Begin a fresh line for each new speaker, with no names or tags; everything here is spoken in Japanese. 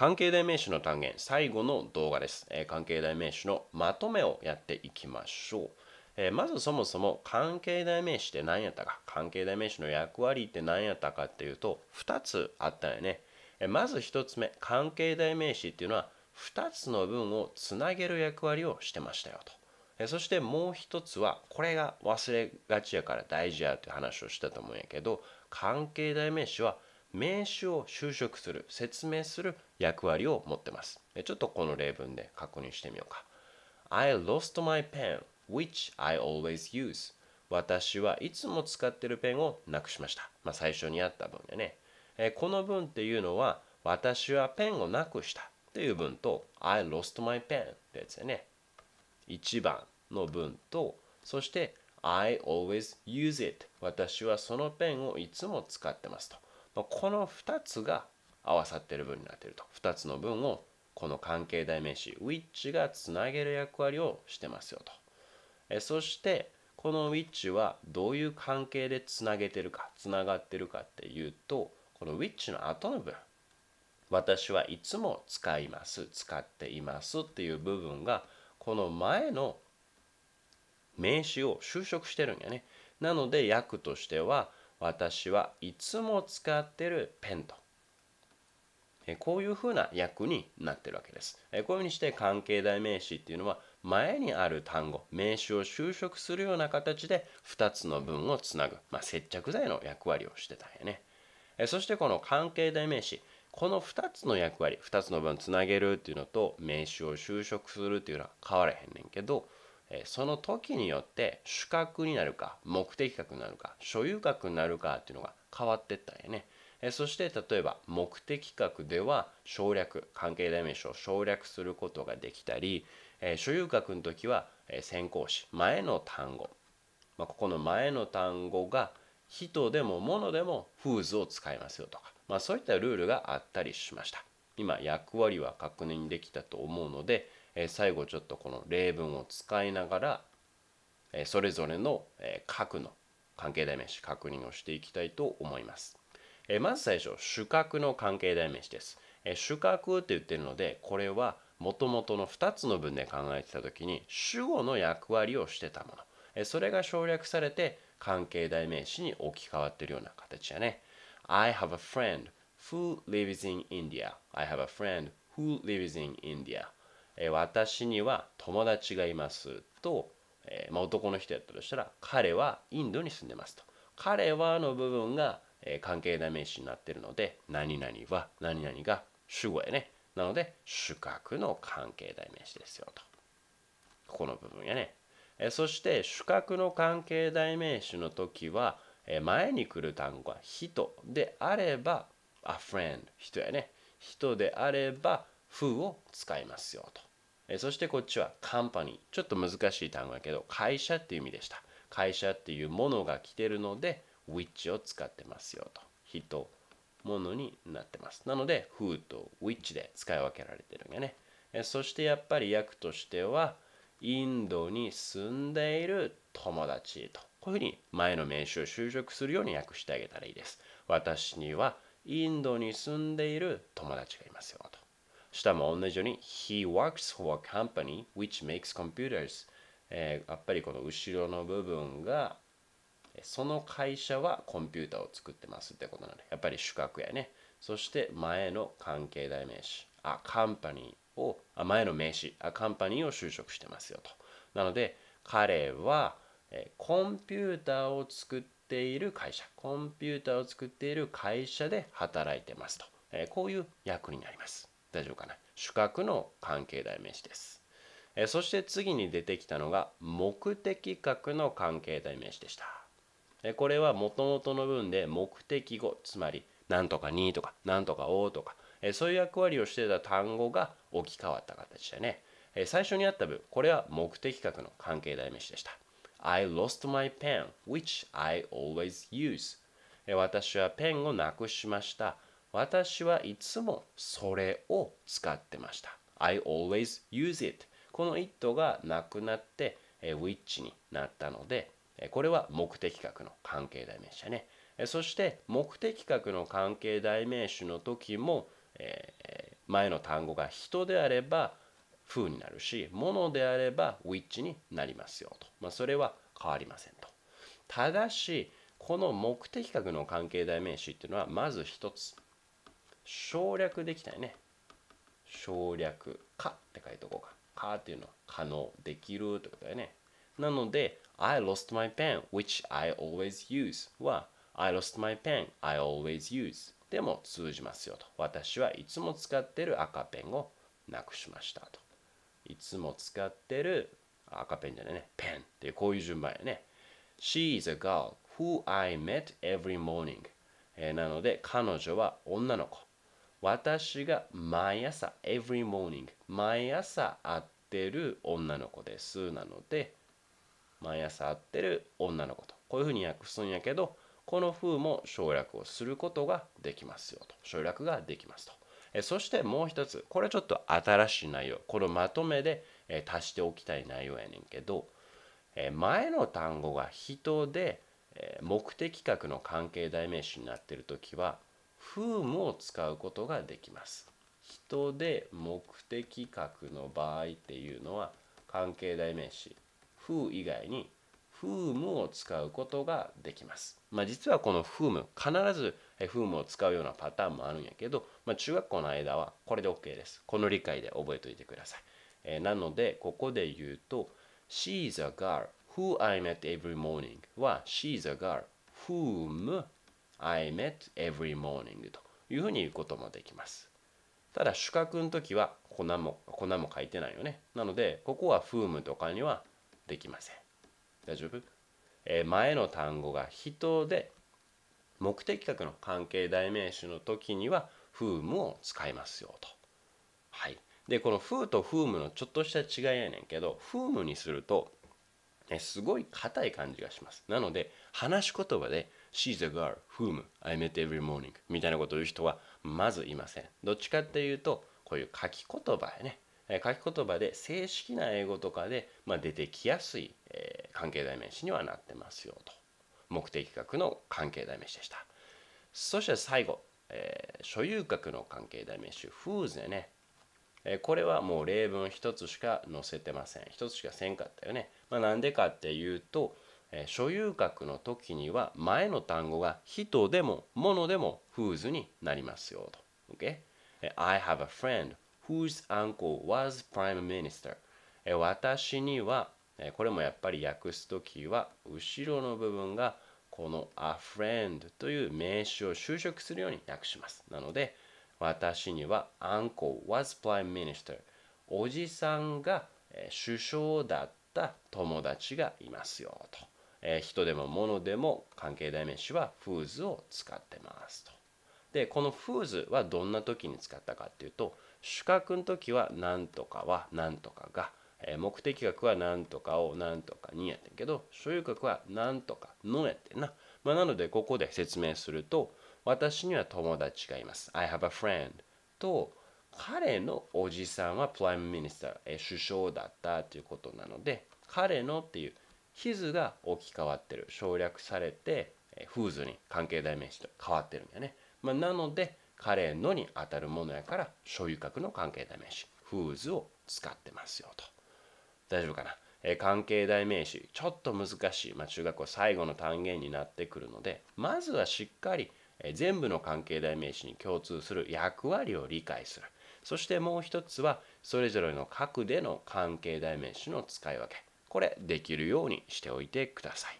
関係代名詞の単元最後の動画です、えー、関係代名詞のまとめをやっていきましょう、えー、まずそもそも関係代名詞って何やったか関係代名詞の役割って何やったかっていうと2つあったよね、えー、まず1つ目関係代名詞っていうのは2つの文をつなげる役割をしてましたよとそしてもう1つはこれが忘れがちやから大事やって話をしたと思うんやけど関係代名詞は名詞を修飾する説明する役割を持ってます。ちょっとこの例文で確認してみようか。I lost my pen, which I always use. 私はいつも使ってるペンをなくしました。まあ、最初にあった文でね。えこの文っていうのは、私はペンをなくしたっていう文と、I lost my pen ってやつだね。1番の文と、そして I always use it 私はそのペンをいつも使ってますと。この2つが合わさってる文になってると2つの文をこの関係代名詞 which がつなげる役割をしてますよとえそしてこの which はどういう関係でつなげてるかつながってるかっていうとこの which の後の文私はいつも使います使っていますっていう部分がこの前の名詞を修飾してるんやねなので訳としては私はいつも使ってるペンとこういうふうな役になってるわけです。こういうふうにして関係代名詞っていうのは前にある単語、名詞を修飾するような形で2つの文をつなぐ、まあ、接着剤の役割をしてたんやね。そしてこの関係代名詞、この2つの役割、2つの文をつなげるっていうのと名詞を修飾するっていうのは変わらへんねんけど、その時によって主格になるか目的格になるか所有格になるかっていうのが変わってったんやね。えそして例えば目的格では省略関係代名詞を省略することができたり、え所有格の時は、え先行詞前の単語、まあ、ここの前の単語が人でも物でもフーズを使いますよとか、まあ、そういったルールがあったりしました今役割は確認できたと思うので、え最後ちょっとこの例文を使いながら、えそれぞれの、えー、の関係代名詞確認をしていきたいと思いますえまず最初主格の関係代名詞です、え主格って言ってるのでこれはもともとの2つの文で考えてた時に主語の役割をしてたもの、えそれが省略されて関係代名詞に置き換わってるような形だね I have a friend who lives in India I have a friend who lives in India 私には友達がいますと、えまあ、男の人やったとしたら彼はインドに住んでますと彼はの部分がえー、関係代名詞になってるので何々は何々が主語やねなので主格の関係代名詞ですよとここの部分やね、えー、そして主格の関係代名詞の時は、えー、前に来る単語は人であれば a friend 人やね人であれば風を使いますよとえそしてこっちはカンパニーちょっと難しい単語やけど会社っていう意味でした会社っていうものが来てるのでウィッチを使ってますよと。人、物になってます。なので、フーとウィッチで使い分けられてるんやね。そしてやっぱり訳としては、インドに住んでいる友達と。こういうふうに前の名詞を就職するように訳してあげたらいいです。私にはインドに住んでいる友達がいますよと。下も同じように、He works for a company which makes computers、えー、やっぱりこの後ろの部分がその会社はコンピューターを作ってますってことなので、やっぱり主格やね。そして前の関係代名詞、あ、カンパニーを、あ前の名詞、あ、カンパニーを就職してますよと。なので、彼はコンピューターを作っている会社、コンピューターを作っている会社で働いてますと。こういう役になります。大丈夫かな主格の関係代名詞です。そして次に出てきたのが目的格の関係代名詞でした。これはもともとの文で目的語つまり何とかにとか何とかをとかそういう役割をしてた単語が置き換わった形だね最初にあった文これは目的格の関係代名詞でした I lost my pen which I always use 私はペンをなくしました私はいつもそれを使ってました I always use it この it がなくなって which になったのでこれは目的格の関係代名詞だね。そして目的格の関係代名詞の時も、え前の単語が人であれば風になるし物であればウィッチになりますよと、まあ、それは変わりませんとただしこの目的格の関係代名詞っていうのはまず一つ省略できないね省略かって書いておこうかかっていうのは可能できるってことだよねなので I lost my pen, which I always use は I lost my pen, I always use でも通じますよと。私はいつも使ってる赤ペンをなくしましたと。いつも使ってる赤ペンじゃないね。ペンってこういう順番やね。She is a girl who I met every morning. えなので彼女は女の子。私が毎朝 every morning 毎朝会ってる女の子です。なので毎朝会ってる女の子とこういうふうに訳すんやけどこの風も省略をすることができますよと省略ができますとえそしてもう一つこれちょっと新しい内容このまとめでえ足しておきたい内容やねんけどえ前の単語が人でえ目的格の関係代名詞になってる時は風もを使うことができます人で目的格の場合っていうのは関係代名詞風以外に風無を使うことができます。まあ、実はこの風無必ず風無を使うようなパターンもあるんやけど、まあ、中学校の間はこれで OK です。この理解で覚えておいてください。えー、なのでここで言うと She's a girl who I met every morning は She's a girl whom I met every morning というふうに言うこともできます。ただ主角の時は粉も粉も書いてないよね。なのでここは whom とかにはできません大丈夫、えー、前の単語が人で目的格の関係代名詞の時には「フームを使いますよと。はい、でこの「風」と「フームのちょっとした違いやねんけど「フームにすると、ね、すごい硬い感じがします。なので話し言葉で「She's a girl whom I met every morning」みたいなことを言う人はまずいません。どっちかっていうとこういう書き言葉やねえ書き言葉で正式な英語とかで、まあ、出てきやすい、え関係代名詞にはなってますよと目的格の関係代名詞でしたそして最後、えー、所有格の関係代名詞フーズでね、えこれはもう例文1つしか載せてません1つしかせんかったよね、まあ、なんでかっていうと、え所有格の時には前の単語が人でも物でもフーズになりますよと OK I have a friend whose uncle was prime minister、え私には、えこれもやっぱり訳す時は後ろの部分がこの a friend という名詞を修飾するように訳しますなので私には uncle was prime minister おじさんが首相だった友達がいますよと、え人でも物でも関係代名詞は whose を使ってますとでこの whose はどんな時に使ったかっていうと主格の時は何とかは何とかが、え目的学は何とかを何とかにやってんけど所有格は何とかのやってんな。まあ、なのでここで説明すると私には友達がいます。I have a friend と彼のおじさんはプライムミニスター、え首相だったということなので彼のっていうヒズが置き換わってる省略されて、えー、フーズに関係代名詞と変わってるんだよね、まあ、なのでカレンのにあたるものやから所有格の関係代名詞フーズを使ってますよと大丈夫かな、えー、関係代名詞ちょっと難しい、まあ、中学校最後の単元になってくるのでまずはしっかり、えー、全部の関係代名詞に共通する役割を理解するそしてもう一つはそれぞれの核での関係代名詞の使い分けこれできるようにしておいてください